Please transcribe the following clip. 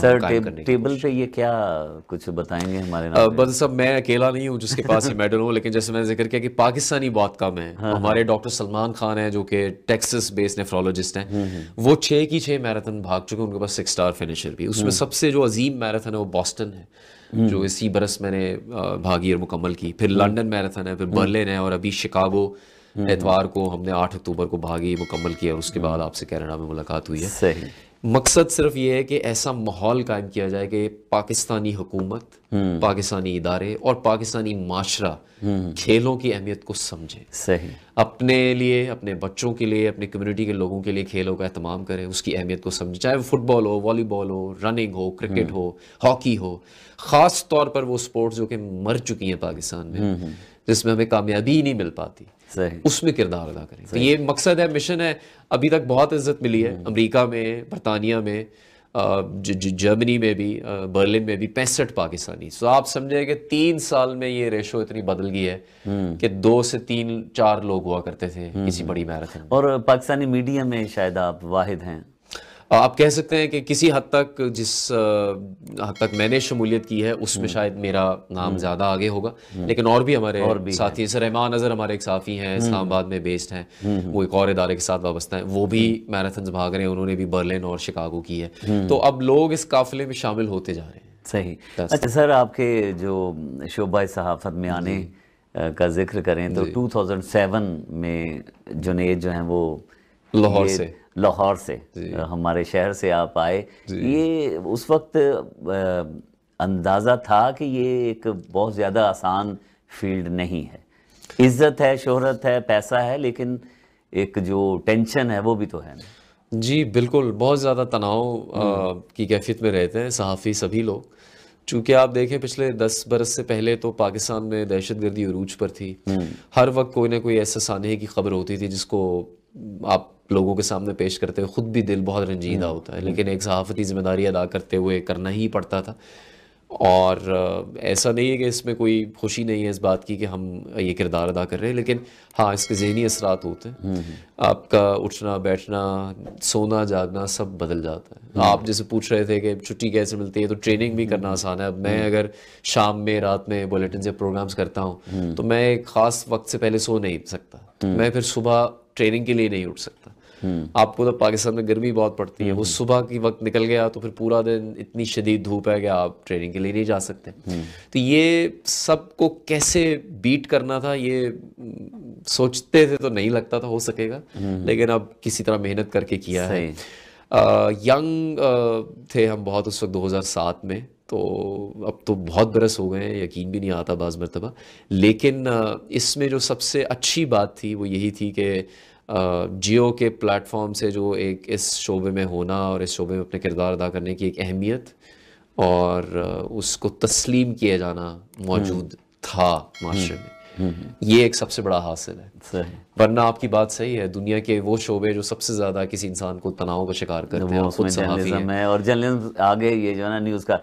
Sir table पे ये क्या कुछ बताएंगे हमारे बस सब मैं अकेला नहीं हूँ जिसके पास ये मेडल हो लेकिन जैसे मैंने जिक्र किया कि पाकिस्तानी बहुत कम है हाँ, हाँ। हमारे डॉक्टर सलमान खान है जो कि टेक्सस बेस्ड नेफ्रोलॉजिस्ट हैं हम्म, हम्म। वो छः की छः मैराथन भाग चुके हैं उनके पास सिक्स स्टार फिनिशर भी उसमें हम्म। सबसे जो अजीम मैराथन है वो बॉस्टन है जो इसी बरस मैंने भागी और मुकम्मल की फिर लंडन मैराथन है फिर बर्लिन है और अभी शिकागो एतवार को हमने आठ अक्टूबर को भागी मुकम्मल किया और उसके बाद आपसे कैनेडा में मुलाकात हुई है सही मकसद सिर्फ ये है कि ऐसा माहौल कायम किया जाए कि पाकिस्तानी हुकूमत हम्म। पाकिस्तानी इदारे और पाकिस्तानी माशरा हम्म। खेलों की अहमियत को समझे सही अपने लिए अपने बच्चों के लिए अपने कम्युनिटी के लोगों के लिए खेलों का अहतमाम करें उसकी अहमियत को समझें चाहे वो फुटबॉल हो वॉलीबॉल हो रनिंग हो क्रिकेट हम्म। हो हॉकी हो ख़ास तौर पर वो स्पोर्ट्स जो कि मर चुकी हैं पाकिस्तान में जिसमें हमें कामयाबी ही नहीं मिल पाती उसमें किरदार अदा करें तो ये मकसद है मिशन है अभी तक बहुत इज्जत मिली है हम्म। अमरीका में बरतानिया में जर्मनी में भी बर्लिन में भी पैंसठ पाकिस्तानी सो आप समझे कि तीन साल में ये रेशो इतनी बदल गई है हम्म। कि दो से तीन चार लोग हुआ करते थे हम्म। किसी बड़ी मैराथन और पाकिस्तानी मीडिया में शायद आप वाहिद हैं आप कह सकते हैं कि किसी हद तक जिस हद तक मैंने शमूलियत की है उसमें हम्म। शायद मेरा नाम हम्म। ज़्यादा आगे होगा हम्म। लेकिन और भी हमारे और भी साथी सर रहमान अजहर हमारे एक साफ़ी हैं इस्लामाबाद में बेस्ड हैं वो एक और इदारे के साथ वाबस्ता हैं वो भी मैराथन भाग रहे हैं उन्होंने भी बर्लिन और शिकागो की है तो अब लोग इस काफिले में शामिल होते जा रहे हैं सही अच्छा सर आपके जो शोबा सहाफत में आने का जिक्र करें तो टू में जुनेद जो है वो लाहौर से लाहौर से हमारे शहर से आप आए ये उस वक्त अंदाज़ा था कि ये एक बहुत ज़्यादा आसान फील्ड नहीं है इज्जत है शोहरत है पैसा है लेकिन एक जो टेंशन है वो भी तो है ना जी बिल्कुल बहुत ज़्यादा तनाव हम्म। की कैफियत में रहते हैं सहाफ़ी सभी लोग चूँकि आप देखें पिछले दस बरस से पहले तो पाकिस्तान में दहशत गर्दी अरूज पर थी हम्म। हर वक्त कोई ना कोई ऐसा सानहे की खबर होती थी जिसको आप लोगों के सामने पेश करते हुए ख़ुद भी दिल बहुत रंजीदा हम्म। होता है लेकिन एक सहाफ़ती ज़िम्मेदारी अदा करते हुए करना ही पड़ता था और ऐसा नहीं है कि इसमें कोई खुशी नहीं है इस बात की कि हम ये किरदार अदा कर रहे हैं लेकिन हाँ इसके जहनी असरात होते हैं हम्म, हम्म। आपका उठना बैठना सोना जागना सब बदल जाता है आप जैसे पूछ रहे थे कि छुट्टी कैसे मिलती है तो ट्रेनिंग भी करना आसान है अब मैं अगर शाम में रात में बुलेटिन से प्रोग्राम्स करता हूँ तो मैं एक ख़ास वक्त से पहले सो नहीं सकता मैं फिर सुबह ट्रेनिंग के लिए नहीं उठ सकता आपको तो पाकिस्तान में गर्मी बहुत पड़ती है वो सुबह की वक्त निकल गया तो फिर पूरा दिन इतनी शदीद धूप है कि आप ट्रेनिंग के लिए नहीं जा सकते तो ये सबको कैसे बीट करना था ये सोचते थे तो नहीं लगता था हो सकेगा लेकिन अब किसी तरह मेहनत करके किया है यंग थे हम बहुत उस वक्त सात में तो अब तो बहुत बरस हो गए हैं यकीन भी नहीं आता बाज़ मरतबा लेकिन इसमें जो सबसे अच्छी बात थी वो यही थी कि जियो के प्लेटफॉर्म से जो एक इस शोबे में होना और इस शोबे में अपने किरदार अदा करने की एक अहमियत और उसको तस्लीम किया जाना मौजूद हम्म। था माशरे हम्म। में हम्म। ये एक सबसे बड़ा हासिल है वरना आपकी बात सही है दुनिया के वो शोबे जो सबसे ज़्यादा किसी इंसान को तनाव का शिकार करते हैं और जर्नलिज्म आगे ये जो है ना न्यूज़ का